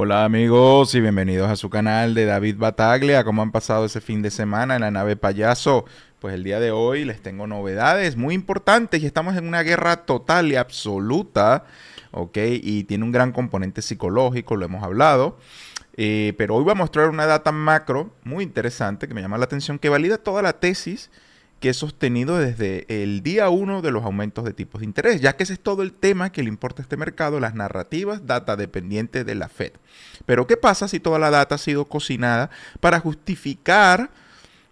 Hola amigos y bienvenidos a su canal de David Bataglia. ¿Cómo han pasado ese fin de semana en la nave payaso? Pues el día de hoy les tengo novedades muy importantes y estamos en una guerra total y absoluta, ¿ok? Y tiene un gran componente psicológico, lo hemos hablado. Eh, pero hoy voy a mostrar una data macro muy interesante que me llama la atención, que valida toda la tesis que es sostenido desde el día 1 de los aumentos de tipos de interés, ya que ese es todo el tema que le importa a este mercado, las narrativas data dependiente de la Fed. Pero ¿qué pasa si toda la data ha sido cocinada para justificar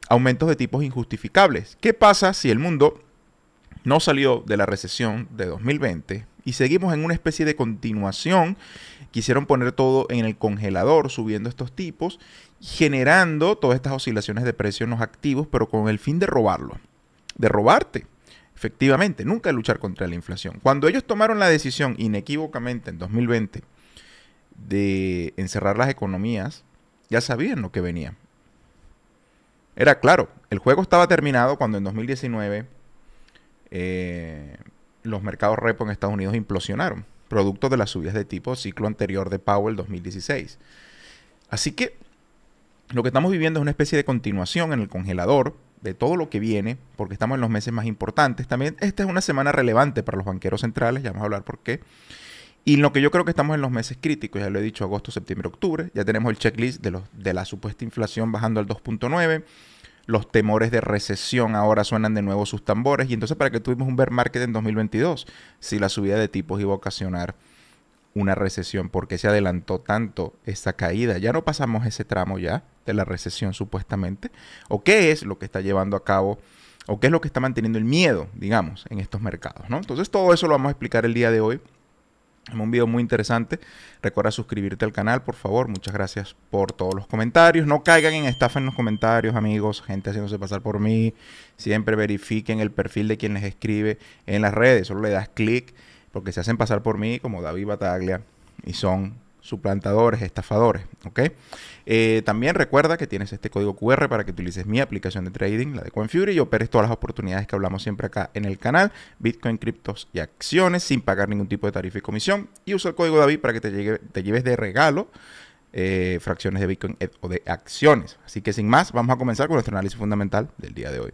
aumentos de tipos injustificables? ¿Qué pasa si el mundo no salió de la recesión de 2020 y seguimos en una especie de continuación? Quisieron poner todo en el congelador subiendo estos tipos generando todas estas oscilaciones de precios en los activos, pero con el fin de robarlo, de robarte. Efectivamente, nunca luchar contra la inflación. Cuando ellos tomaron la decisión inequívocamente en 2020 de encerrar las economías, ya sabían lo que venía. Era claro, el juego estaba terminado cuando en 2019 eh, los mercados repo en Estados Unidos implosionaron, producto de las subidas de tipo ciclo anterior de Powell 2016. Así que lo que estamos viviendo es una especie de continuación en el congelador de todo lo que viene, porque estamos en los meses más importantes. También esta es una semana relevante para los banqueros centrales, ya vamos a hablar por qué. Y lo que yo creo que estamos en los meses críticos, ya lo he dicho, agosto, septiembre, octubre, ya tenemos el checklist de, de la supuesta inflación bajando al 2.9, los temores de recesión ahora suenan de nuevo sus tambores, y entonces para qué tuvimos un bear market en 2022, si la subida de tipos iba a ocasionar una recesión, por qué se adelantó tanto esta caída. Ya no pasamos ese tramo ya de la recesión supuestamente, o qué es lo que está llevando a cabo, o qué es lo que está manteniendo el miedo, digamos, en estos mercados, ¿no? Entonces todo eso lo vamos a explicar el día de hoy. Es un video muy interesante. Recuerda suscribirte al canal, por favor. Muchas gracias por todos los comentarios. No caigan en estafa en los comentarios, amigos. Gente haciéndose pasar por mí. Siempre verifiquen el perfil de quien les escribe en las redes. Solo le das clic porque se hacen pasar por mí como David Bataglia y son suplantadores, estafadores, ¿ok? Eh, también recuerda que tienes este código QR para que utilices mi aplicación de trading, la de CoinFury, y operes todas las oportunidades que hablamos siempre acá en el canal, Bitcoin, criptos y acciones, sin pagar ningún tipo de tarifa y comisión. Y usa el código David para que te, llegue, te lleves de regalo eh, fracciones de Bitcoin eh, o de acciones. Así que sin más, vamos a comenzar con nuestro análisis fundamental del día de hoy.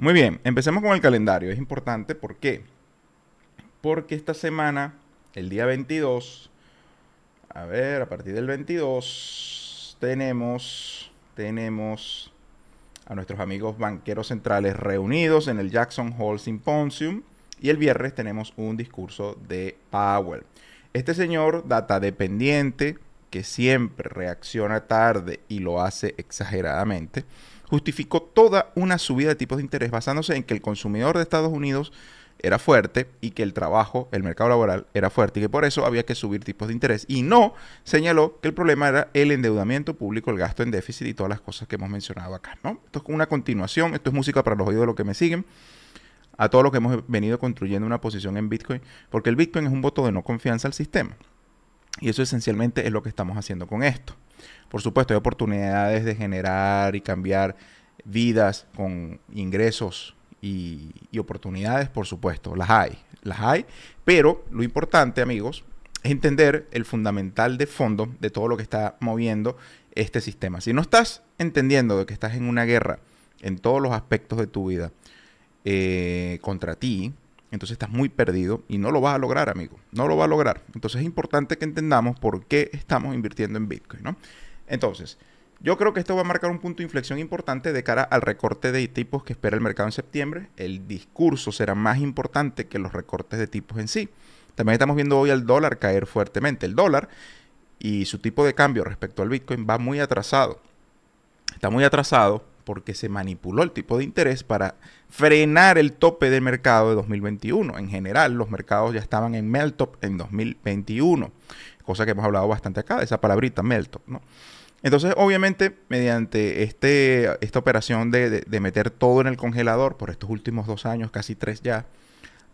Muy bien, empecemos con el calendario. Es importante, ¿por qué? Porque esta semana, el día 22, a ver, a partir del 22, tenemos, tenemos a nuestros amigos banqueros centrales reunidos en el Jackson Hall Symposium y el viernes tenemos un discurso de Powell. Este señor, data dependiente, que siempre reacciona tarde y lo hace exageradamente, justificó toda una subida de tipos de interés basándose en que el consumidor de Estados Unidos era fuerte y que el trabajo, el mercado laboral era fuerte y que por eso había que subir tipos de interés. Y no señaló que el problema era el endeudamiento público, el gasto en déficit y todas las cosas que hemos mencionado acá. Esto es una continuación, esto es música para los oídos de los que me siguen, a todos los que hemos venido construyendo una posición en Bitcoin, porque el Bitcoin es un voto de no confianza al sistema. Y eso esencialmente es lo que estamos haciendo con esto. Por supuesto, hay oportunidades de generar y cambiar vidas con ingresos y, oportunidades, por supuesto, las hay, las hay, pero lo importante, amigos, es entender el fundamental de fondo de todo lo que está moviendo este sistema. Si no estás entendiendo de que estás en una guerra en todos los aspectos de tu vida eh, contra ti, entonces estás muy perdido y no lo vas a lograr, amigo. No lo vas a lograr. Entonces es importante que entendamos por qué estamos invirtiendo en Bitcoin, Entonces, yo creo que esto va a marcar un punto de inflexión importante de cara al recorte de tipos que espera el mercado en septiembre. El discurso será más importante que los recortes de tipos en sí. También estamos viendo hoy al dólar caer fuertemente. El dólar y su tipo de cambio respecto al Bitcoin va muy atrasado. Está muy atrasado porque se manipuló el tipo de interés para frenar el tope de mercado de 2021. En general, los mercados ya estaban en meltop en 2021, cosa que hemos hablado bastante acá, de esa palabrita meltop, ¿no? Entonces, obviamente, mediante este, esta operación de, meter todo en el congelador por estos últimos dos años, casi tres ya,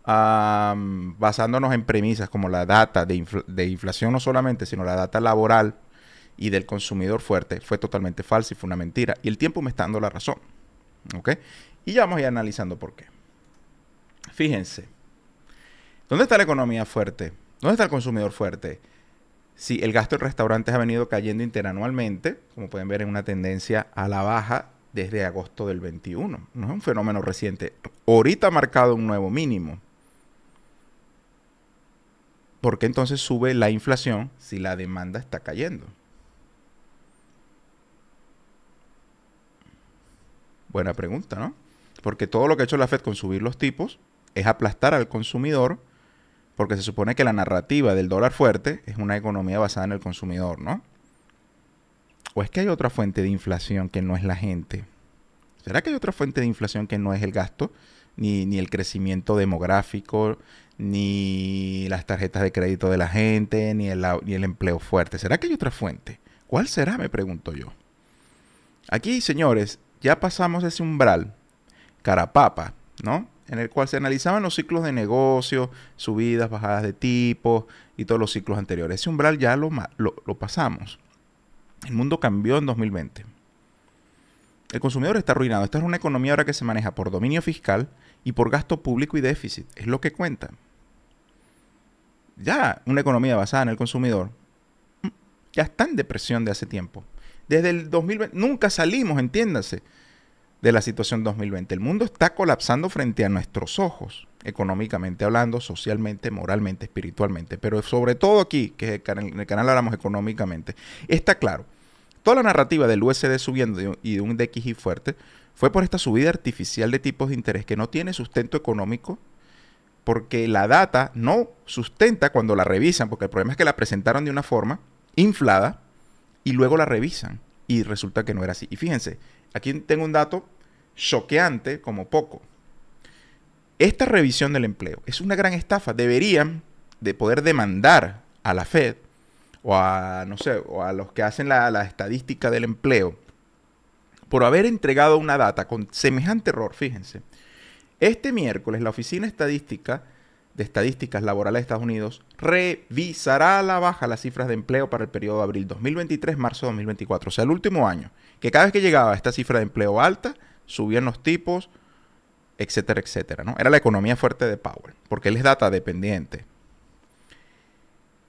basándonos en premisas como la data de inflación no solamente, sino la data laboral, y del consumidor fuerte fue totalmente falso y fue una mentira. Y el tiempo me está dando la razón. ¿Ok? Y ya vamos a ir analizando por qué. Fíjense. ¿Dónde está la economía fuerte? ¿Dónde está el consumidor fuerte? Si el gasto en restaurantes ha venido cayendo interanualmente, como pueden ver en una tendencia a la baja desde agosto del 21. No es un fenómeno reciente. Ahorita ha marcado un nuevo mínimo. ¿Por qué entonces sube la inflación si la demanda está cayendo? Buena pregunta, ¿no? Porque todo lo que ha hecho la Fed con subir los tipos es aplastar al consumidor, porque se supone que la narrativa del dólar fuerte es una economía basada en el consumidor, ¿no? ¿O es que hay otra fuente de inflación que no es la gente? ¿Será que hay otra fuente de inflación que no es el gasto, ni, el crecimiento demográfico, ni las tarjetas de crédito de la gente, ni el, ni el empleo fuerte? ¿Será que hay otra fuente? ¿Cuál será? Me pregunto yo. Aquí, señores, ya pasamos ese umbral, carapapa, ¿no? En el cual se analizaban los ciclos de negocio, subidas, bajadas de tipos y todos los ciclos anteriores. Ese umbral ya lo, lo pasamos. El mundo cambió en 2020. El consumidor está arruinado. Esta es una economía ahora que se maneja por dominio fiscal y por gasto público y déficit. Es lo que cuenta. Ya una economía basada en el consumidor mm, ya está en depresión de hace tiempo. Desde el 2020, nunca salimos, entiéndase, de la situación 2020. El mundo está colapsando frente a nuestros ojos, económicamente hablando, socialmente, moralmente, espiritualmente, pero sobre todo aquí, que en el canal hablamos económicamente, está claro. Toda la narrativa del USD subiendo y de un DXI fuerte fue por esta subida artificial de tipos de interés que no tiene sustento económico porque la data no sustenta cuando la revisan, porque el problema es que la presentaron de una forma inflada y luego la revisan y resulta que no era así. Y fíjense, aquí tengo un dato choqueante como poco. Esta revisión del empleo es una gran estafa. Deberían de poder demandar a la Fed o a, no sé, a los que hacen la, la estadística del empleo por haber entregado una data con semejante error, fíjense. Este miércoles la Oficina Estadística de Estadísticas Laborales de Estados Unidos revisará a la baja las cifras de empleo para el periodo de abril 2023-marzo 2024, o sea, el último año, que cada vez que llegaba esta cifra de empleo alta, subían los tipos, etcétera, etcétera, ¿no? Era la economía fuerte de Powell, porque él es data dependiente.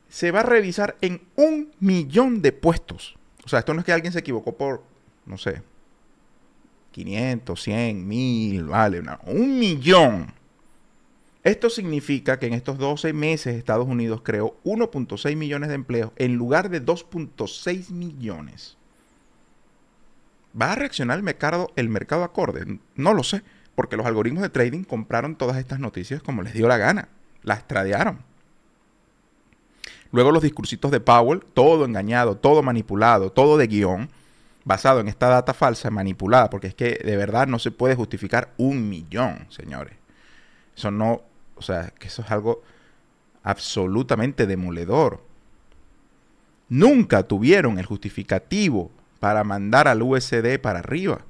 Se va a revisar en un millón de puestos. O sea, esto no es que alguien se equivocó por, no sé, 500, 100, 1000, vale, un millón esto significa que en estos 12 meses Estados Unidos creó 1.6 millones de empleos en lugar de 2.6 millones. ¿Va a reaccionar el mercado, el mercado acorde? No lo sé, porque los algoritmos de trading compraron todas estas noticias como les dio la gana, las tradearon. Luego los discursitos de Powell, todo engañado, todo manipulado, todo de guión, basado en esta data falsa manipulada, porque es que de verdad no se puede justificar un millón, señores. Eso no o sea, que eso es algo absolutamente demoledor. Nunca tuvieron el justificativo para mandar al USD para arriba.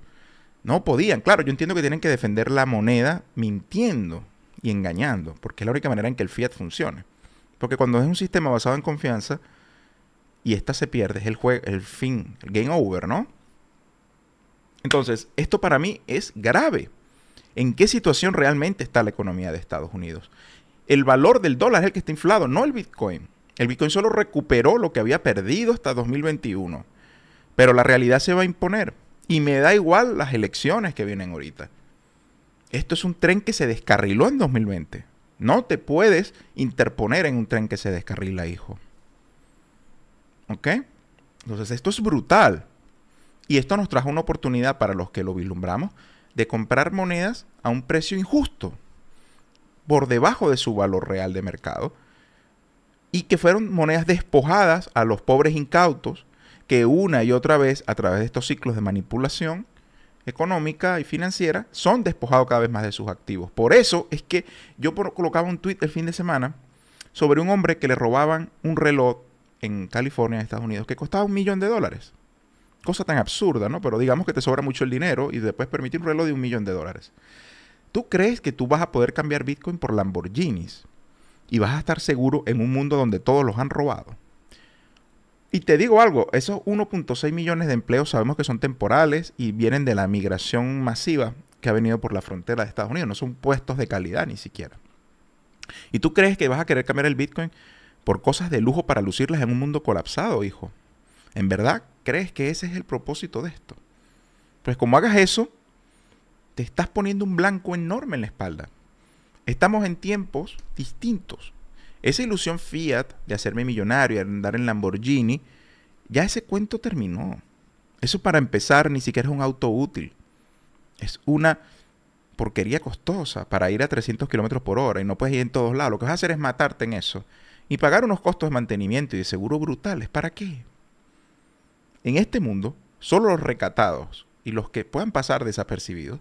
No podían. Claro, yo entiendo que tienen que defender la moneda mintiendo y engañando, porque es la única manera en que el fiat funcione. Porque cuando es un sistema basado en confianza y esta se pierde, es el, el fin, el game over, ¿no? Entonces, esto para mí es grave, en qué situación realmente está la economía de Estados Unidos. El valor del dólar es el que está inflado, no el Bitcoin. El Bitcoin solo recuperó lo que había perdido hasta 2021. Pero la realidad se va a imponer. Y me da igual las elecciones que vienen ahorita. Esto es un tren que se descarriló en 2020. No te puedes interponer en un tren que se descarrila, hijo. ¿Ok? Entonces, esto es brutal. Y esto nos trajo una oportunidad para los que lo vislumbramos de comprar monedas a un precio injusto, por debajo de su valor real de mercado, y que fueron monedas despojadas a los pobres incautos que una y otra vez, a través de estos ciclos de manipulación económica y financiera, son despojados cada vez más de sus activos. Por eso es que yo colocaba un tweet el fin de semana sobre un hombre que le robaban un reloj en California, Estados Unidos, que costaba un millón de dólares cosa tan absurda, ¿no? Pero digamos que te sobra mucho el dinero y después permitir un reloj de un millón de dólares. Tú crees que tú vas a poder cambiar Bitcoin por Lamborghinis y vas a estar seguro en un mundo donde todos los han robado. Y te digo algo, esos 1.6 millones de empleos sabemos que son temporales y vienen de la migración masiva que ha venido por la frontera de Estados Unidos, no son puestos de calidad ni siquiera. ¿Y tú crees que vas a querer cambiar el Bitcoin por cosas de lujo para lucirlas en un mundo colapsado, hijo? ¿En verdad crees que ese es el propósito de esto? Pues como hagas eso, te estás poniendo un blanco enorme en la espalda. Estamos en tiempos distintos. Esa ilusión fiat de hacerme millonario y andar en Lamborghini, ya ese cuento terminó. Eso para empezar ni siquiera es un auto útil. Es una porquería costosa para ir a 300 kilómetros por hora y no puedes ir en todos lados. Lo que vas a hacer es matarte en eso y pagar unos costos de mantenimiento y de seguro brutales. ¿Para qué? En este mundo, solo los recatados y los que puedan pasar desapercibidos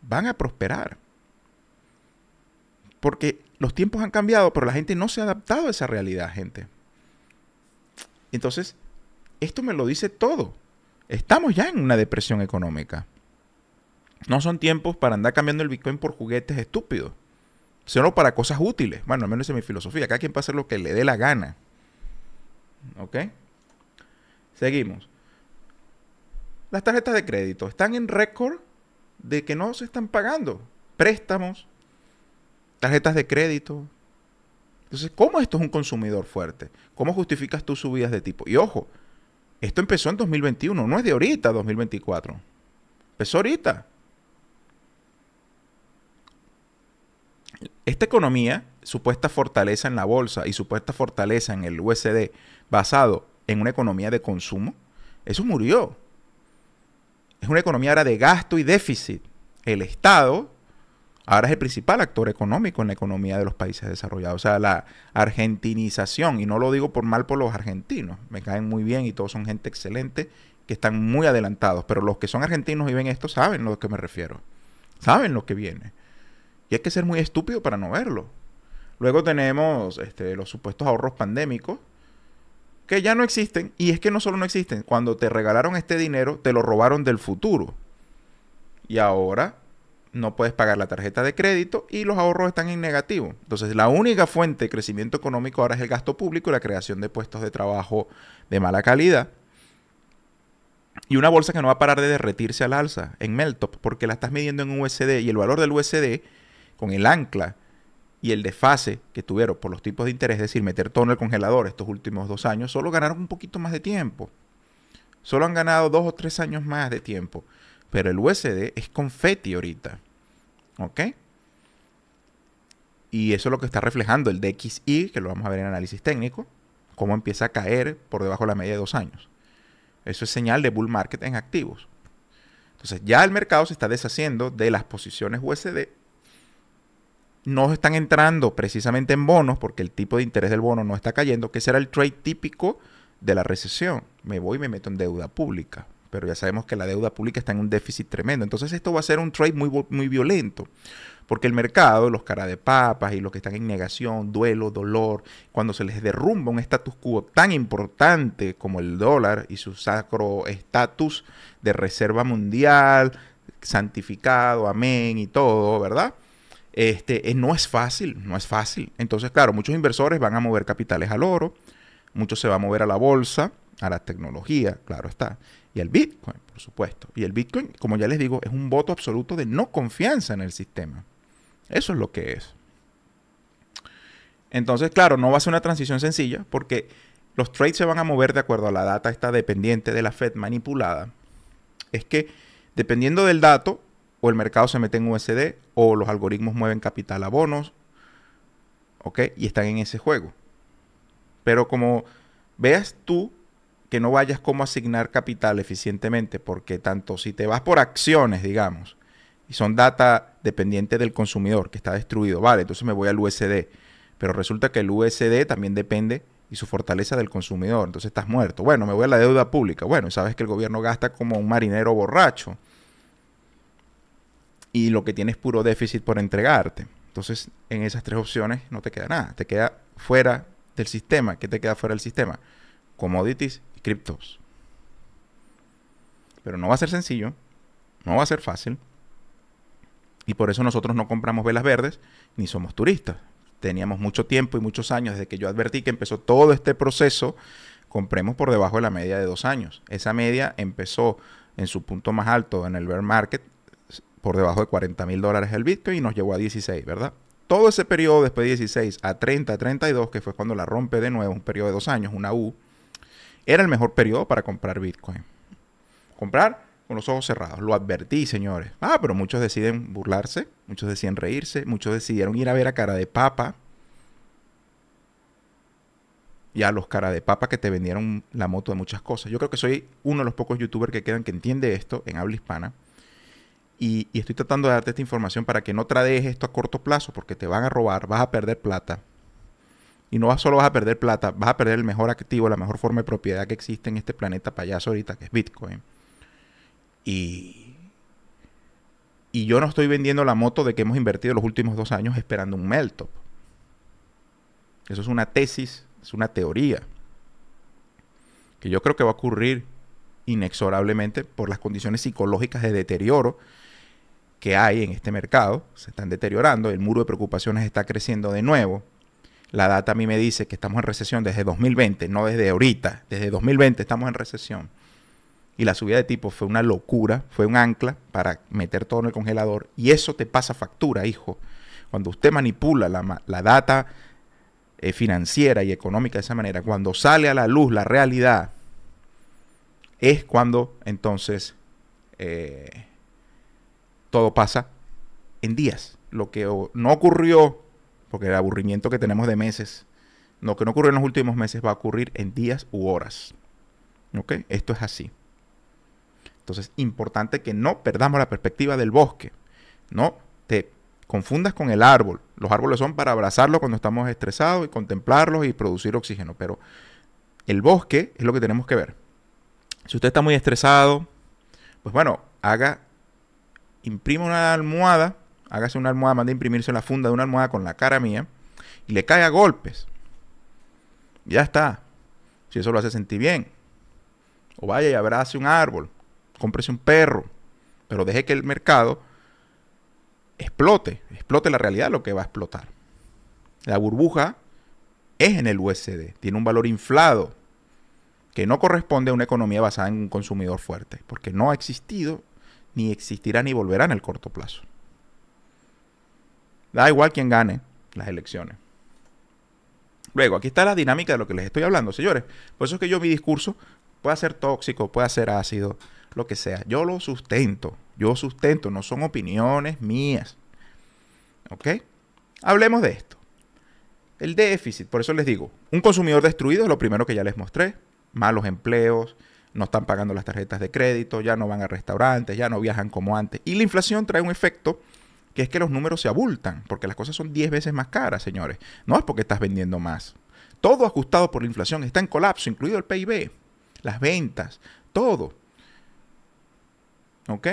van a prosperar. Porque los tiempos han cambiado, pero la gente no se ha adaptado a esa realidad, gente. Entonces, esto me lo dice todo. Estamos ya en una depresión económica. No son tiempos para andar cambiando el Bitcoin por juguetes estúpidos, sino para cosas útiles. Bueno, al menos esa es mi filosofía. Cada quien puede hacer lo que le dé la gana. ¿Ok? Seguimos las tarjetas de crédito están en récord de que no se están pagando préstamos, tarjetas de crédito. Entonces, ¿cómo esto es un consumidor fuerte? ¿Cómo justificas tus subidas de tipo? Y ojo, esto empezó en 2021, no es de ahorita 2024. Empezó ahorita. Esta economía, supuesta fortaleza en la bolsa y supuesta fortaleza en el USD basado en una economía de consumo, eso murió es una economía ahora de gasto y déficit. El Estado ahora es el principal actor económico en la economía de los países desarrollados. O sea, la argentinización, y no lo digo por mal por los argentinos, me caen muy bien y todos son gente excelente que están muy adelantados, pero los que son argentinos y ven esto saben lo que me refiero, saben lo que viene. Y hay que ser muy estúpido para no verlo. Luego tenemos este, los supuestos ahorros pandémicos, que ya no existen. Y es que no solo no existen, cuando te regalaron este dinero, te lo robaron del futuro. Y ahora no puedes pagar la tarjeta de crédito y los ahorros están en negativo. Entonces, la única fuente de crecimiento económico ahora es el gasto público y la creación de puestos de trabajo de mala calidad. Y una bolsa que no va a parar de derretirse al alza en Meltop porque la estás midiendo en USD y el valor del USD con el ancla y el desfase que tuvieron por los tipos de interés, es decir, meter todo en el congelador estos últimos dos años, solo ganaron un poquito más de tiempo. Solo han ganado dos o tres años más de tiempo. Pero el USD es confeti ahorita. ¿Ok? Y eso es lo que está reflejando el DXI, que lo vamos a ver en análisis técnico, cómo empieza a caer por debajo de la media de dos años. Eso es señal de bull market en activos. Entonces ya el mercado se está deshaciendo de las posiciones USD no están entrando precisamente en bonos porque el tipo de interés del bono no está cayendo, que será el trade típico de la recesión. Me voy y me meto en deuda pública, pero ya sabemos que la deuda pública está en un déficit tremendo. Entonces esto va a ser un trade muy, muy violento, porque el mercado, los cara de papas y los que están en negación, duelo, dolor, cuando se les derrumba un status quo tan importante como el dólar y su sacro estatus de reserva mundial, santificado, amén y todo, ¿verdad? Este, eh, no es fácil, no es fácil. Entonces, claro, muchos inversores van a mover capitales al oro, muchos se van a mover a la bolsa, a la tecnología, claro está, y al Bitcoin, por supuesto. Y el Bitcoin, como ya les digo, es un voto absoluto de no confianza en el sistema. Eso es lo que es. Entonces, claro, no va a ser una transición sencilla porque los trades se van a mover de acuerdo a la data está dependiente de la Fed manipulada. Es que dependiendo del dato, o el mercado se mete en USD o los algoritmos mueven capital a bonos, ¿ok? Y están en ese juego. Pero como veas tú que no vayas cómo asignar capital eficientemente, porque tanto si te vas por acciones, digamos, y son data dependiente del consumidor que está destruido, vale, entonces me voy al USD, pero resulta que el USD también depende y su fortaleza del consumidor, entonces estás muerto. Bueno, me voy a la deuda pública, bueno, sabes que el gobierno gasta como un marinero borracho y lo que tienes puro déficit por entregarte. Entonces, en esas tres opciones no te queda nada. Te queda fuera del sistema. ¿Qué te queda fuera del sistema? Commodities y criptos. Pero no va a ser sencillo, no va a ser fácil. Y por eso nosotros no compramos velas verdes ni somos turistas. Teníamos mucho tiempo y muchos años desde que yo advertí que empezó todo este proceso. Compremos por debajo de la media de dos años. Esa media empezó en su punto más alto en el bear market por debajo de 40 mil dólares el Bitcoin y nos llevó a 16, ¿verdad? Todo ese periodo después de 16 a 30, 32, que fue cuando la rompe de nuevo, un periodo de dos años, una U, era el mejor periodo para comprar Bitcoin. Comprar con los ojos cerrados. Lo advertí, señores. Ah, pero muchos deciden burlarse, muchos deciden reírse, muchos decidieron ir a ver a cara de papa. Y a los cara de papa que te vendieron la moto de muchas cosas. Yo creo que soy uno de los pocos youtubers que quedan que entiende esto en habla hispana y, estoy tratando de darte esta información para que no tradees esto a corto plazo porque te van a robar, vas a perder plata. Y no solo vas a perder plata, vas a perder el mejor activo, la mejor forma de propiedad que existe en este planeta payaso ahorita, que es Bitcoin. Y, y yo no estoy vendiendo la moto de que hemos invertido los últimos dos años esperando un melt-up Eso es una tesis, es una teoría. Que yo creo que va a ocurrir inexorablemente por las condiciones psicológicas de deterioro que hay en este mercado se están deteriorando, el muro de preocupaciones está creciendo de nuevo. La data a mí me dice que estamos en recesión desde 2020, no desde ahorita, desde 2020 estamos en recesión. Y la subida de tipo fue una locura, fue un ancla para meter todo en el congelador. Y eso te pasa factura, hijo. Cuando usted manipula la, data eh, financiera y económica de esa manera, cuando sale a la luz la realidad, es cuando entonces eh, todo pasa en días. Lo que no ocurrió, porque el aburrimiento que tenemos de meses, lo que no ocurrió en los últimos meses va a ocurrir en días u horas. ¿Ok? Esto es así. Entonces, importante que no perdamos la perspectiva del bosque. No te confundas con el árbol. Los árboles son para abrazarlo cuando estamos estresados y contemplarlos y producir oxígeno. Pero el bosque es lo que tenemos que ver. Si usted está muy estresado, pues bueno, haga imprima una almohada, hágase una almohada, mande a imprimirse la funda de una almohada con la cara mía y le cae a golpes. Ya está. Si eso lo hace sentir bien. O vaya y abrace un árbol, cómprese un perro, pero deje que el mercado explote, explote la realidad lo que va a explotar. La burbuja es en el USD, tiene un valor inflado que no corresponde a una economía basada en un consumidor fuerte, porque no ha existido ni existirá ni volverá en el corto plazo. Da igual quien gane las elecciones. Luego, aquí está la dinámica de lo que les estoy hablando, señores. Por eso es que yo mi discurso puede ser tóxico, puede ser ácido, lo que sea. Yo lo sustento, yo sustento, no son opiniones mías. ¿Ok? Hablemos de esto. El déficit, por eso les digo, un consumidor destruido es lo primero que ya les mostré, malos empleos, no están pagando las tarjetas de crédito, ya no van a restaurantes, ya no viajan como antes. Y la inflación trae un efecto que es que los números se abultan, porque las cosas son 10 veces más caras, señores. No es porque estás vendiendo más. Todo ajustado por la inflación está en colapso, incluido el PIB, las ventas, todo. ¿Ok?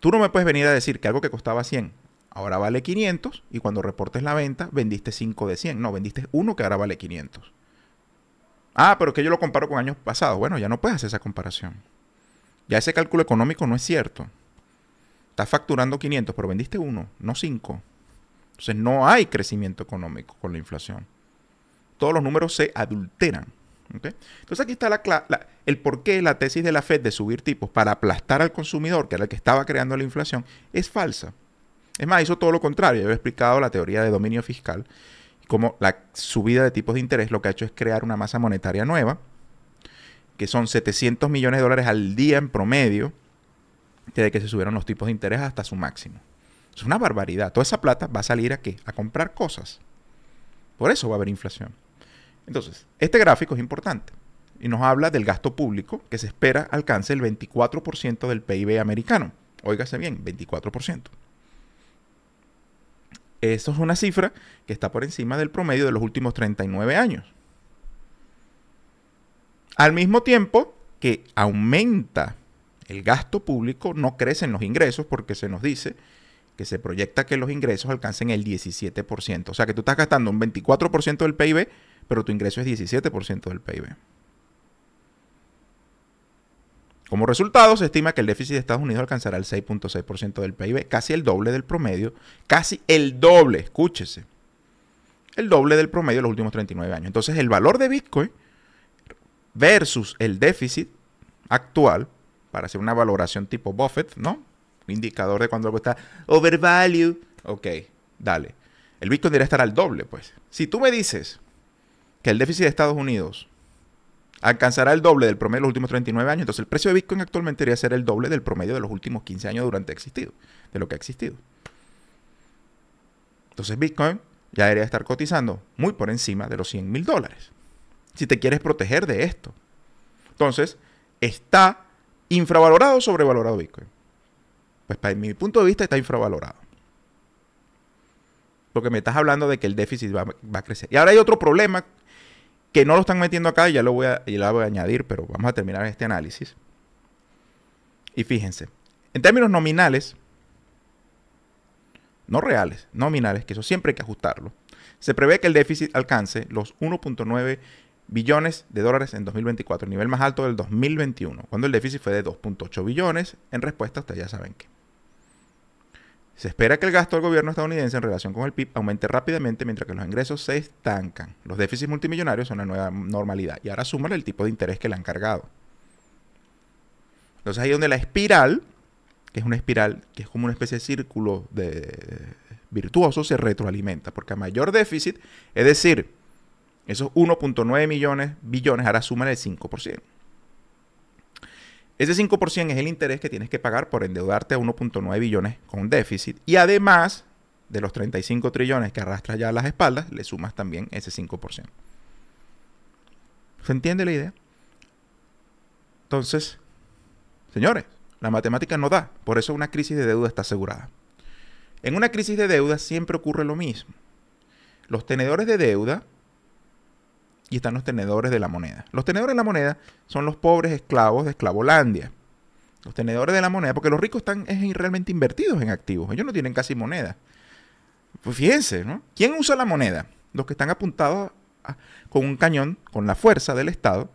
Tú no me puedes venir a decir que algo que costaba 100 ahora vale 500 y cuando reportes la venta vendiste 5 de 100. No, vendiste uno que ahora vale 500. Ah, pero es que yo lo comparo con años pasados. Bueno, ya no puedes hacer esa comparación. Ya ese cálculo económico no es cierto. Estás facturando 500, pero vendiste uno, no cinco. Entonces no hay crecimiento económico con la inflación. Todos los números se adulteran. Entonces aquí está la, la, el porqué la tesis de la Fed de subir tipos para aplastar al consumidor, que era el que estaba creando la inflación, es falsa. Es más, hizo todo lo contrario. Yo he explicado la teoría de dominio fiscal como la subida de tipos de interés lo que ha hecho es crear una masa monetaria nueva, que son 700 millones de dólares al día en promedio, desde que se subieron los tipos de interés hasta su máximo. Es una barbaridad. Toda esa plata va a salir a qué? A comprar cosas. Por eso va a haber inflación. Entonces, este gráfico es importante y nos habla del gasto público que se espera alcance el 24% del PIB americano. Óigase bien, 24%. Eso es una cifra que está por encima del promedio de los últimos 39 años. Al mismo tiempo que aumenta el gasto público, no crecen los ingresos porque se nos dice que se proyecta que los ingresos alcancen el 17%. O sea que tú estás gastando un 24% del PIB, pero tu ingreso es 17% del PIB. Como resultado, se estima que el déficit de Estados Unidos alcanzará el 6.6% del PIB, casi el doble del promedio, casi el doble, escúchese, el doble del promedio de los últimos 39 años. Entonces, el valor de Bitcoin versus el déficit actual, para hacer una valoración tipo Buffett, ¿no? Un indicador de cuando algo está overvalued. Ok, dale. El Bitcoin debería estar al doble, pues. Si tú me dices que el déficit de Estados Unidos alcanzará el doble del promedio de los últimos 39 años. Entonces el precio de Bitcoin actualmente debería ser el doble del promedio de los últimos 15 años durante existido, de lo que ha existido. Entonces Bitcoin ya debería estar cotizando muy por encima de los 100 mil dólares. Si te quieres proteger de esto. Entonces, ¿está infravalorado o sobrevalorado Bitcoin? Pues para mi punto de vista está infravalorado. Porque me estás hablando de que el déficit va, va a crecer. Y ahora hay otro problema que no lo están metiendo acá y ya lo voy a, a añadir, pero vamos a terminar este análisis. Y fíjense, en términos nominales, no reales, nominales, que eso siempre hay que ajustarlo, se prevé que el déficit alcance los 1.9 billones de dólares en 2024, el nivel más alto del 2021, cuando el déficit fue de 2.8 billones, en respuesta ustedes ya saben que. Se espera que el gasto del gobierno estadounidense en relación con el PIB aumente rápidamente mientras que los ingresos se estancan. Los déficits multimillonarios son la nueva normalidad. Y ahora súmale el tipo de interés que le han cargado. Entonces ahí donde la espiral, que es una espiral, que es como una especie de círculo de virtuoso, se retroalimenta. Porque a mayor déficit, es decir, esos 1.9 millones billones, ahora suman el 5%. Ese 5% es el interés que tienes que pagar por endeudarte a 1.9 billones con déficit. Y además de los 35 trillones que arrastras ya a las espaldas, le sumas también ese 5%. ¿Se entiende la idea? Entonces, señores, la matemática no da. Por eso una crisis de deuda está asegurada. En una crisis de deuda siempre ocurre lo mismo. Los tenedores de deuda y están los tenedores de la moneda. Los tenedores de la moneda son los pobres esclavos de Esclavolandia. Los tenedores de la moneda, porque los ricos están realmente invertidos en activos. Ellos no tienen casi moneda. Pues fíjense, ¿no? ¿Quién usa la moneda? Los que están apuntados con un cañón, con la fuerza del Estado,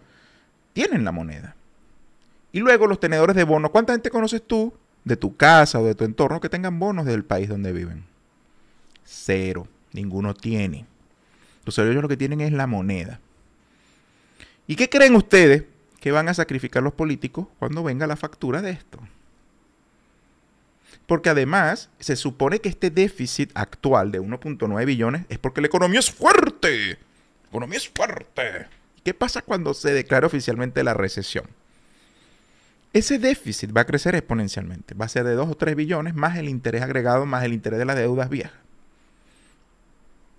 tienen la moneda. Y luego los tenedores de bonos. ¿Cuánta gente conoces tú de tu casa o de tu entorno que tengan bonos del país donde viven? Cero. Ninguno tiene. Entonces ellos lo que tienen es la moneda. ¿Y qué creen ustedes que van a sacrificar los políticos cuando venga la factura de esto? Porque además se supone que este déficit actual de 1.9 billones es porque la economía es fuerte. economía es fuerte. ¿Qué pasa cuando se declara oficialmente la recesión? Ese déficit va a crecer exponencialmente. Va a ser de 2 o 3 billones más el interés agregado, más el interés de las deudas viejas.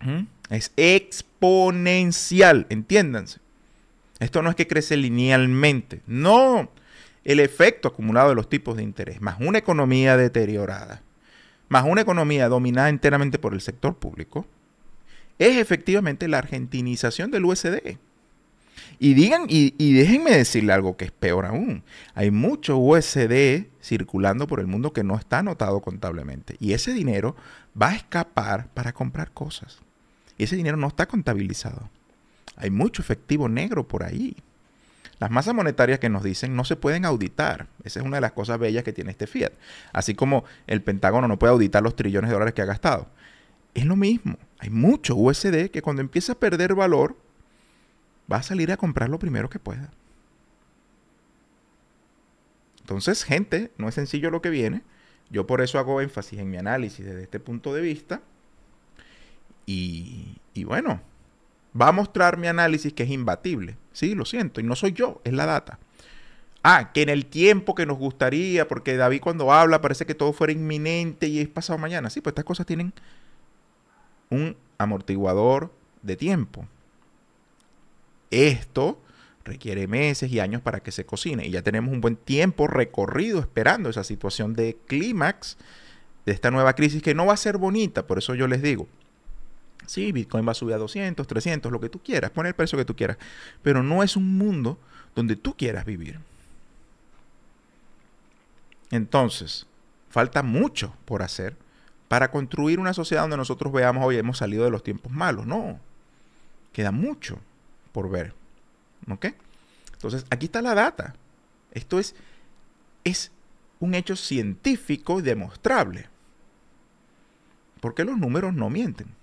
¿Mm? Es exponencial, entiéndanse. Esto no es que crece linealmente, no. El efecto acumulado de los tipos de interés, más una economía deteriorada, más una economía dominada enteramente por el sector público, es efectivamente la argentinización del USD. Y digan, y, déjenme decirle algo que es peor aún. Hay mucho USD circulando por el mundo que no está anotado contablemente. Y ese dinero va a escapar para comprar cosas. Y ese dinero no está contabilizado. Hay mucho efectivo negro por ahí. Las masas monetarias que nos dicen no se pueden auditar. Esa es una de las cosas bellas que tiene este fiat. Así como el Pentágono no puede auditar los trillones de dólares que ha gastado. Es lo mismo. Hay mucho USD que cuando empieza a perder valor, va a salir a comprar lo primero que pueda. Entonces, gente, no es sencillo lo que viene. Yo por eso hago énfasis en mi análisis desde este punto de vista. Y, y bueno, va a mostrar mi análisis que es imbatible. Sí, lo siento, y no soy yo, es la data. Ah, que en el tiempo que nos gustaría, porque David cuando habla parece que todo fuera inminente y es pasado mañana. Sí, pues estas cosas tienen un amortiguador de tiempo. Esto requiere meses y años para que se cocine y ya tenemos un buen tiempo recorrido esperando esa situación de clímax de esta nueva crisis que no va a ser bonita, por eso yo les digo, Sí, Bitcoin va a subir a 200, 300, lo que tú quieras, pon el precio que tú quieras, pero no es un mundo donde tú quieras vivir. Entonces, falta mucho por hacer para construir una sociedad donde nosotros veamos, hoy hemos salido de los tiempos malos. No, queda mucho por ver. ¿Ok? Entonces, aquí está la data. Esto es, es un hecho científico y demostrable. Porque los números no mienten.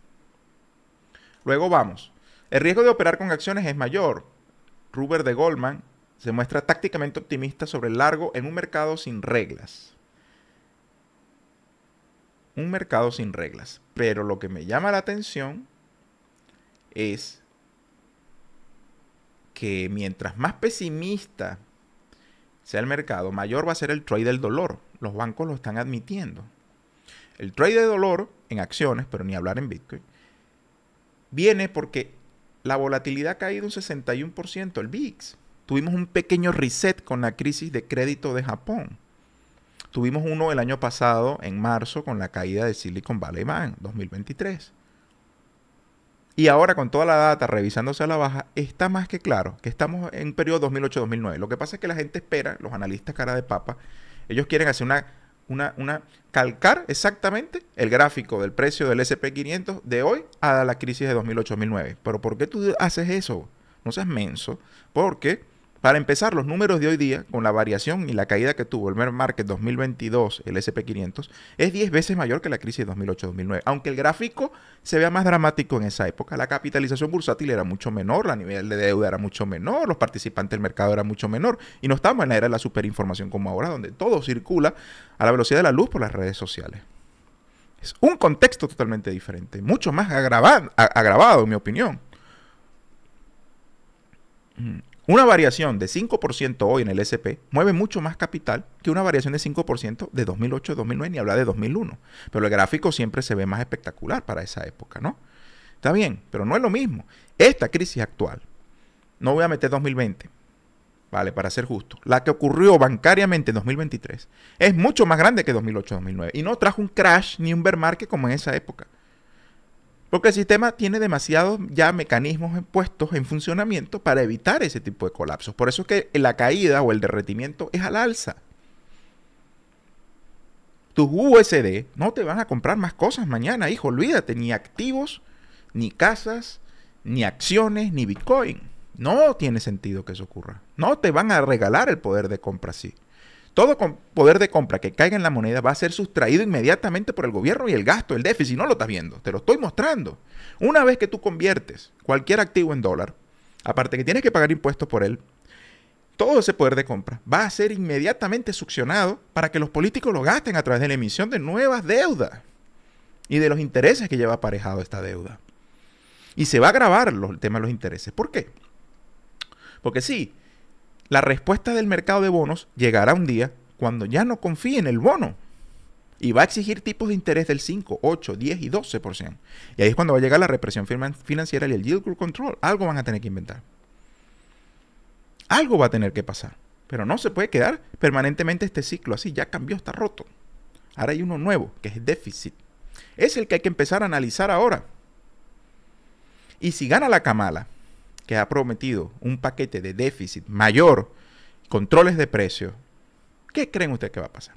Luego vamos. El riesgo de operar con acciones es mayor. Ruber de Goldman se muestra tácticamente optimista sobre el largo en un mercado sin reglas. Un mercado sin reglas. Pero lo que me llama la atención es que mientras más pesimista sea el mercado, mayor va a ser el trade del dolor. Los bancos lo están admitiendo. El trade de dolor en acciones, pero ni hablar en Bitcoin, viene porque la volatilidad ha caído un 61%, el VIX. Tuvimos un pequeño reset con la crisis de crédito de Japón. Tuvimos uno el año pasado, en marzo, con la caída de Silicon Valley Bank, 2023. Y ahora con toda la data revisándose a la baja, está más que claro que estamos en un periodo 2008-2009. Lo que pasa es que la gente espera, los analistas cara de papa, ellos quieren hacer una una, una, calcar exactamente el gráfico del precio del SP500 de hoy a la crisis de 2008-2009. Pero ¿por qué tú haces eso? No seas menso, porque para empezar, los números de hoy día, con la variación y la caída que tuvo el bear market 2022, el SP500, es 10 veces mayor que la crisis de 2008-2009. Aunque el gráfico se vea más dramático en esa época, la capitalización bursátil era mucho menor, la nivel de deuda era mucho menor, los participantes del mercado era mucho menor, y no estamos en la era de la superinformación como ahora, donde todo circula a la velocidad de la luz por las redes sociales. Es un contexto totalmente diferente, mucho más agravado, en mi opinión. Mm. Una variación de 5% hoy en el SP mueve mucho más capital que una variación de 5% de 2008, 2009, ni habla de 2001. Pero el gráfico siempre se ve más espectacular para esa época, ¿no? Está bien, pero no es lo mismo. Esta crisis actual, no voy a meter 2020, ¿vale? Para ser justo, la que ocurrió bancariamente en 2023 es mucho más grande que 2008-2009 y no trajo un crash ni un bear market como en esa época. Porque el sistema tiene demasiados ya mecanismos puestos en funcionamiento para evitar ese tipo de colapsos. Por eso es que la caída o el derretimiento es al alza. Tus USD no te van a comprar más cosas mañana, hijo, olvídate, ni activos, ni casas, ni acciones, ni Bitcoin. No tiene sentido que eso ocurra. No te van a regalar el poder de compra así. Todo poder de compra que caiga en la moneda va a ser sustraído inmediatamente por el gobierno y el gasto, el déficit, no lo estás viendo, te lo estoy mostrando. Una vez que tú conviertes cualquier activo en dólar, aparte que tienes que pagar impuestos por él, todo ese poder de compra va a ser inmediatamente succionado para que los políticos lo gasten a través de la emisión de nuevas deudas y de los intereses que lleva aparejado esta deuda. Y se va a agravar el tema de los intereses. ¿Por qué? Porque sí, la respuesta del mercado de bonos llegará un día cuando ya no confíe en el bono y va a exigir tipos de interés del 5, 8, 10 y 12%. Y ahí es cuando va a llegar la represión financiera y el yield control. Algo van a tener que inventar. Algo va a tener que pasar. Pero no se puede quedar permanentemente este ciclo así. Ya cambió, está roto. Ahora hay uno nuevo, que es déficit. Es el que hay que empezar a analizar ahora. Y si gana la Kamala, que ha prometido un paquete de déficit mayor, controles de precios, ¿qué creen ustedes que va a pasar?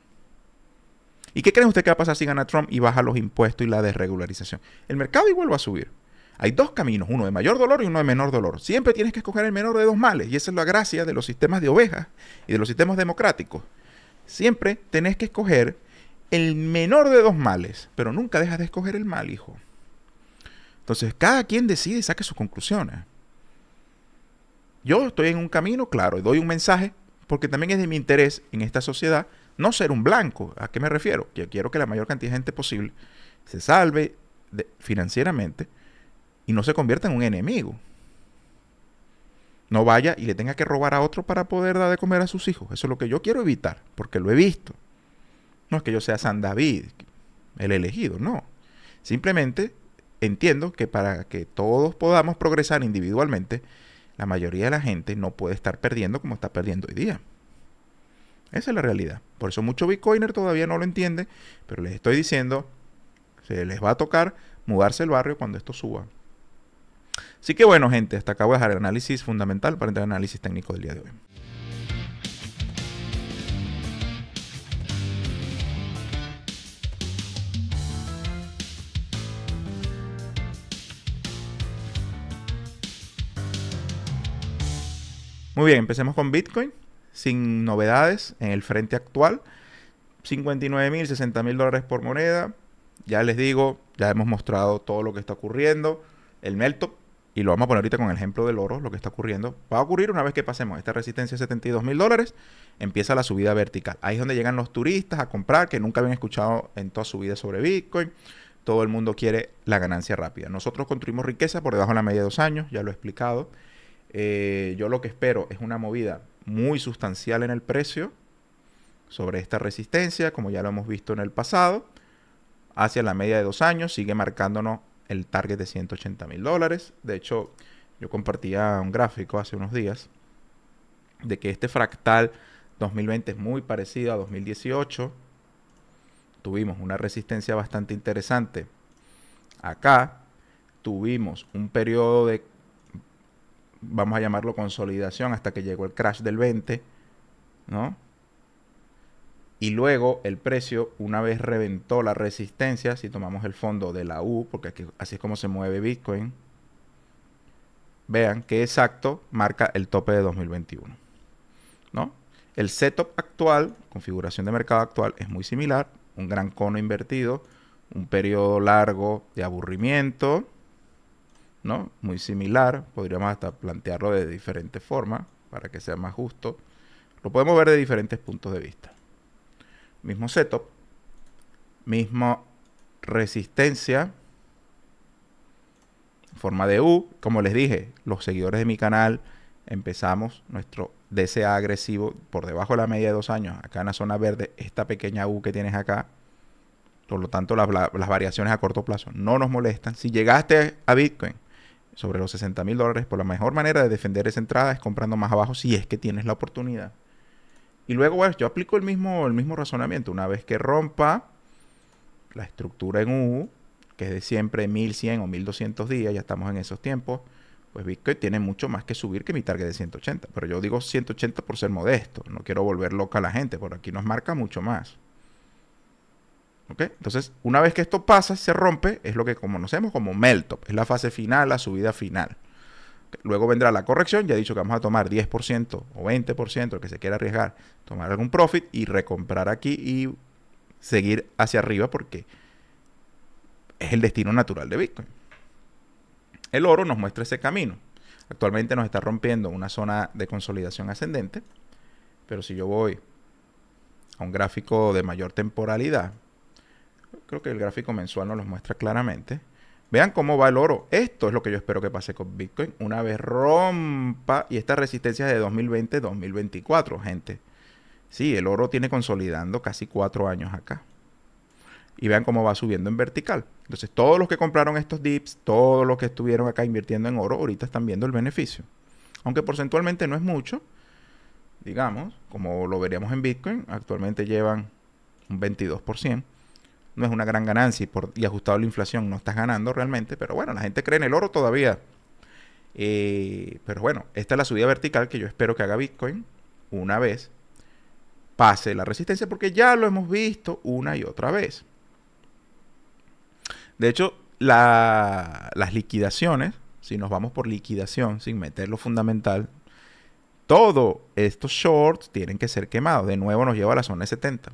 ¿Y qué creen ustedes que va a pasar si gana Trump y baja los impuestos y la desregularización? El mercado igual va a subir. Hay dos caminos, uno de mayor dolor y uno de menor dolor. Siempre tienes que escoger el menor de dos males, y esa es la gracia de los sistemas de ovejas y de los sistemas democráticos. Siempre tenés que escoger el menor de dos males, pero nunca dejas de escoger el mal, hijo. Entonces, cada quien decide y saque sus conclusiones yo estoy en un camino, claro, y doy un mensaje, porque también es de mi interés en esta sociedad no ser un blanco. ¿A qué me refiero? Que quiero que la mayor cantidad de gente posible se salve financieramente y no se convierta en un enemigo. No vaya y le tenga que robar a otro para poder dar de comer a sus hijos. Eso es lo que yo quiero evitar, porque lo he visto. No es que yo sea San David, el elegido, no. Simplemente entiendo que para que todos podamos progresar individualmente, la mayoría de la gente no puede estar perdiendo como está perdiendo hoy día. Esa es la realidad. Por eso mucho Bitcoiner todavía no lo entiende, pero les estoy diciendo, se les va a tocar mudarse el barrio cuando esto suba. Así que bueno, gente, hasta acá voy a dejar el análisis fundamental para entrar al análisis técnico del día de hoy. Muy bien, empecemos con Bitcoin, sin novedades en el frente actual. 59 mil, 60 mil dólares por moneda. Ya les digo, ya hemos mostrado todo lo que está ocurriendo. El melto y lo vamos a poner ahorita con el ejemplo del oro, lo que está ocurriendo. Va a ocurrir una vez que pasemos esta resistencia de 72 mil dólares, empieza la subida vertical. Ahí es donde llegan los turistas a comprar, que nunca habían escuchado en toda su vida sobre Bitcoin. Todo el mundo quiere la ganancia rápida. Nosotros construimos riqueza por debajo de la media de dos años, ya lo he explicado. Eh, yo lo que espero es una movida muy sustancial en el precio sobre esta resistencia, como ya lo hemos visto en el pasado, hacia la media de dos años, sigue marcándonos el target de 180 mil dólares. De hecho, yo compartía un gráfico hace unos días de que este fractal 2020 es muy parecido a 2018. Tuvimos una resistencia bastante interesante acá. Tuvimos un periodo de vamos a llamarlo consolidación, hasta que llegó el crash del 20, ¿no? Y luego el precio, una vez reventó la resistencia, si tomamos el fondo de la U, porque así es como se mueve Bitcoin, vean que exacto marca el tope de 2021. ¿no? El setup actual, configuración de mercado actual, es muy similar. Un gran cono invertido, un periodo largo de aburrimiento, ¿no? Muy similar, podríamos hasta plantearlo de diferentes formas para que sea más justo. Lo podemos ver de diferentes puntos de vista. Mismo setup, mismo resistencia, forma de U. Como les dije, los seguidores de mi canal empezamos nuestro DCA agresivo por debajo de la media de dos años, acá en la zona verde, esta pequeña U que tienes acá. Por lo tanto, las variaciones a corto plazo no nos molestan. Si llegaste a Bitcoin sobre los 60 mil dólares, por pues la mejor manera de defender esa entrada es comprando más abajo si es que tienes la oportunidad. Y luego, yo aplico el mismo, el mismo razonamiento. Una vez que rompa la estructura en U, que es de siempre 1100 o 1200 días, ya estamos en esos tiempos, pues Bitcoin tiene mucho más que subir que mi target de 180. Pero yo digo 180 por ser modesto, no quiero volver loca a la gente, por aquí nos marca mucho más. Entonces, una vez que esto pasa, se rompe, es lo que conocemos como melt-top, es la fase final, la subida final. Luego vendrá la corrección, ya he dicho que vamos a tomar 10% o 20%, que se quiera arriesgar, tomar algún profit y recomprar aquí y seguir hacia arriba porque es el destino natural de Bitcoin. El oro nos muestra ese camino. Actualmente nos está rompiendo una zona de consolidación ascendente, pero si yo voy a un gráfico de mayor temporalidad, creo que el gráfico mensual nos los muestra claramente. Vean cómo va el oro. Esto es lo que yo espero que pase con Bitcoin una vez rompa y esta resistencia es de 2020-2024, gente. Sí, el oro tiene consolidando casi cuatro años acá. Y vean cómo va subiendo en vertical. Entonces, todos los que compraron estos dips, todos los que estuvieron acá invirtiendo en oro, ahorita están viendo el beneficio. Aunque porcentualmente no es mucho, digamos, como lo veríamos en Bitcoin, actualmente llevan un 22% no es una gran ganancia y, ajustado la inflación no estás ganando realmente, pero bueno, la gente cree en el oro todavía. Eh, pero bueno, esta es la subida vertical que yo espero que haga Bitcoin una vez pase la resistencia, porque ya lo hemos visto una y otra vez. De hecho, las liquidaciones, si nos vamos por liquidación, sin meter lo fundamental, Todos estos shorts tienen que ser quemados. De nuevo nos lleva a la zona de 70.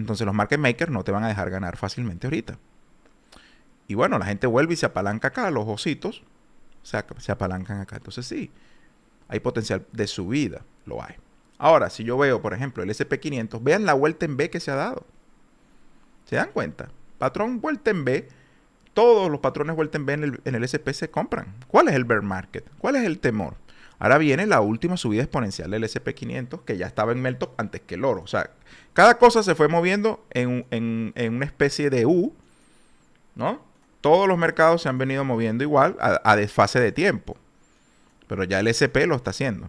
Entonces los market makers no te van a dejar ganar fácilmente ahorita. Y bueno, la gente vuelve y se apalanca acá, los ositos se, apalancan acá. Entonces sí, hay potencial de subida, lo hay. Ahora, si yo veo, por ejemplo, el SP500, vean la vuelta en B que se ha dado. ¿Se dan cuenta? Patrón vuelta en B, todos los patrones vuelta en B el, en el SP se compran. ¿Cuál es el bear market? ¿Cuál es el temor? Ahora viene la última subida exponencial del SP500, que ya estaba en Meltop antes que el oro. O sea, cada cosa se fue moviendo en, una especie de U, ¿no? Todos los mercados se han venido moviendo igual a, desfase de tiempo. Pero ya el SP lo está haciendo.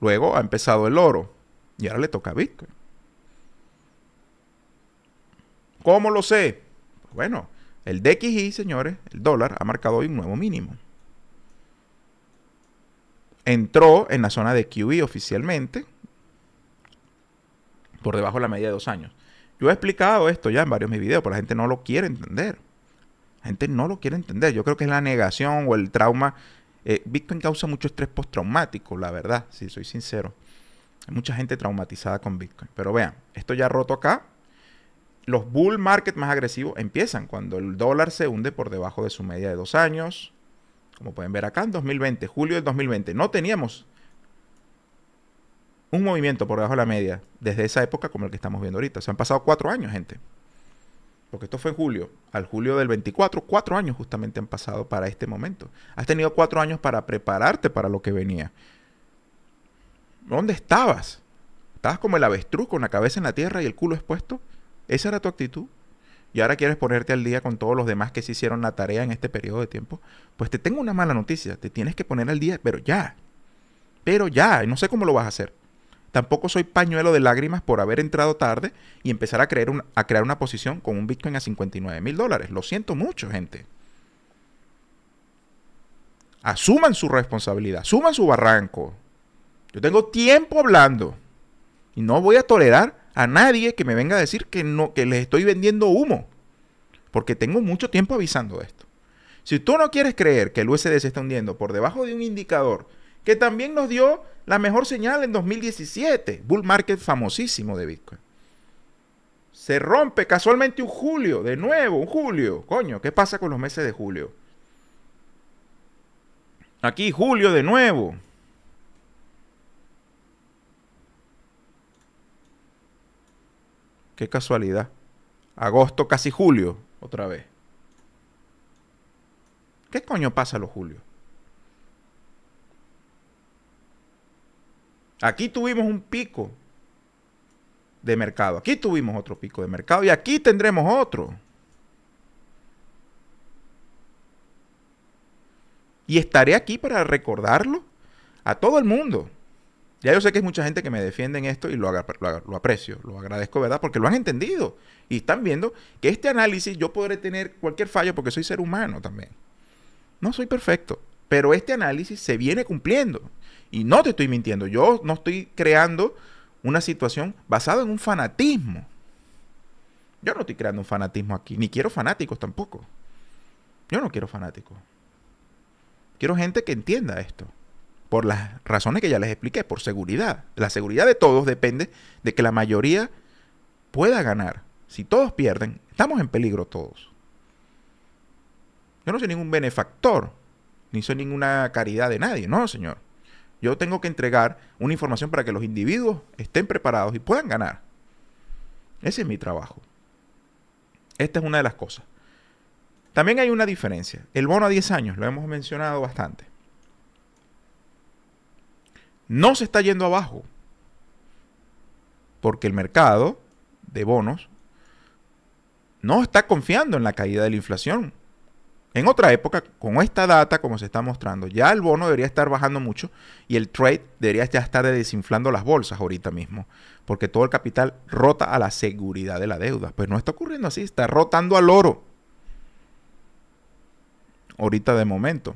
Luego ha empezado el oro. Y ahora le toca a Bitcoin. ¿Cómo lo sé? Bueno, el DXI, señores, el dólar, ha marcado hoy un nuevo mínimo entró en la zona de QE oficialmente por debajo de la media de dos años. Yo he explicado esto ya en varios de mis videos, pero la gente no lo quiere entender. La gente no lo quiere entender. Yo creo que es la negación o el trauma. Eh, Bitcoin causa mucho estrés postraumático, la verdad, si soy sincero. Hay mucha gente traumatizada con Bitcoin. Pero vean, esto ya roto acá. Los bull market más agresivos empiezan cuando el dólar se hunde por debajo de su media de dos años como pueden ver acá en 2020, julio del 2020, no teníamos un movimiento por debajo de la media desde esa época como el que estamos viendo ahorita. Se han pasado cuatro años, gente. Porque esto fue en julio, al julio del 24, cuatro años justamente han pasado para este momento. Has tenido cuatro años para prepararte para lo que venía. ¿Dónde estabas? ¿Estabas como el avestruz con la cabeza en la tierra y el culo expuesto? ¿Esa era tu actitud? y ahora quieres ponerte al día con todos los demás que se hicieron la tarea en este periodo de tiempo, pues te tengo una mala noticia, te tienes que poner al día, pero ya, pero ya, no sé cómo lo vas a hacer. Tampoco soy pañuelo de lágrimas por haber entrado tarde y empezar a, a crear una posición con un Bitcoin a 59 mil dólares. Lo siento mucho, gente. Asuman su responsabilidad, asuman su barranco. Yo tengo tiempo hablando y no voy a tolerar a nadie que me venga a decir que no, que les estoy vendiendo humo. Porque tengo mucho tiempo avisando de esto. Si tú no quieres creer que el USD se está hundiendo por debajo de un indicador que también nos dio la mejor señal en 2017, bull market famosísimo de Bitcoin. Se rompe casualmente un julio, de nuevo, un julio. Coño, ¿qué pasa con los meses de julio? Aquí julio de nuevo, Qué casualidad. Agosto, casi julio, otra vez. ¿Qué coño pasa los julios? Aquí tuvimos un pico de mercado. Aquí tuvimos otro pico de mercado y aquí tendremos otro. Y estaré aquí para recordarlo a todo el mundo. Ya yo sé que hay mucha gente que me defiende en esto y lo, aprecio, lo agradezco, ¿verdad? Porque lo han entendido y están viendo que este análisis yo podré tener cualquier fallo porque soy ser humano también. No soy perfecto, pero este análisis se viene cumpliendo. Y no te estoy mintiendo, yo no estoy creando una situación basada en un fanatismo. Yo no estoy creando un fanatismo aquí, ni quiero fanáticos tampoco. Yo no quiero fanáticos. Quiero gente que entienda esto por las razones que ya les expliqué, por seguridad. La seguridad de todos depende de que la mayoría pueda ganar. Si todos pierden, estamos en peligro todos. Yo no soy ningún benefactor, ni soy ninguna caridad de nadie, no, señor. Yo tengo que entregar una información para que los individuos estén preparados y puedan ganar. Ese es mi trabajo. Esta es una de las cosas. También hay una diferencia. El bono a 10 años, lo hemos mencionado bastante no se está yendo abajo. Porque el mercado de bonos no está confiando en la caída de la inflación. En otra época, con esta data como se está mostrando, ya el bono debería estar bajando mucho y el trade debería ya estar desinflando las bolsas ahorita mismo, porque todo el capital rota a la seguridad de la deuda. Pues no está ocurriendo así, está rotando al oro. Ahorita de momento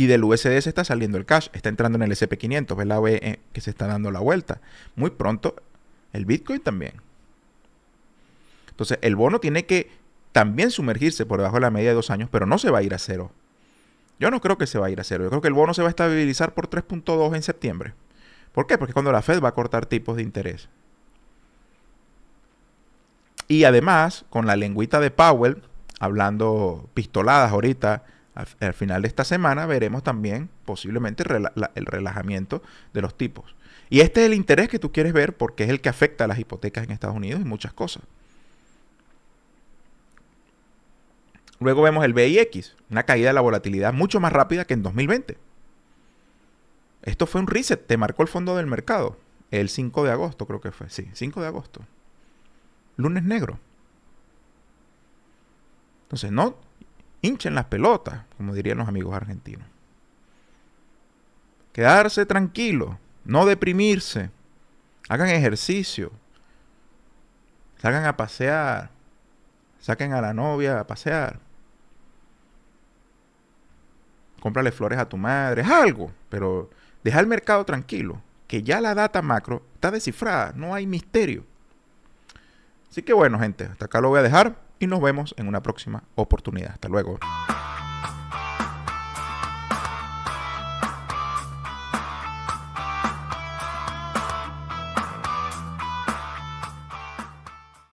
y del USD se está saliendo el cash, está entrando en el SP500, ¿ves la OE eh, que se está dando la vuelta? Muy pronto el Bitcoin también. Entonces el bono tiene que también sumergirse por debajo de la media de dos años, pero no se va a ir a cero. Yo no creo que se va a ir a cero. Yo creo que el bono se va a estabilizar por 3.2 en septiembre. ¿Por qué? Porque es cuando la Fed va a cortar tipos de interés. Y además, con la lengüita de Powell, hablando pistoladas ahorita, al, final de esta semana veremos también posiblemente el relajamiento de los tipos. Y este es el interés que tú quieres ver porque es el que afecta a las hipotecas en Estados Unidos y muchas cosas. Luego vemos el BIX, una caída de la volatilidad mucho más rápida que en 2020. Esto fue un reset, te marcó el fondo del mercado. El 5 de agosto creo que fue, sí, 5 de agosto. Lunes negro. Entonces, no, hinchen las pelotas, como dirían los amigos argentinos. Quedarse tranquilo, no deprimirse, hagan ejercicio, salgan a pasear, saquen a la novia a pasear, cómprale flores a tu madre, es algo, pero deja el mercado tranquilo, que ya la data macro está descifrada, no hay misterio. Así que bueno, gente, hasta acá lo voy a dejar y nos vemos en una próxima oportunidad. Hasta luego.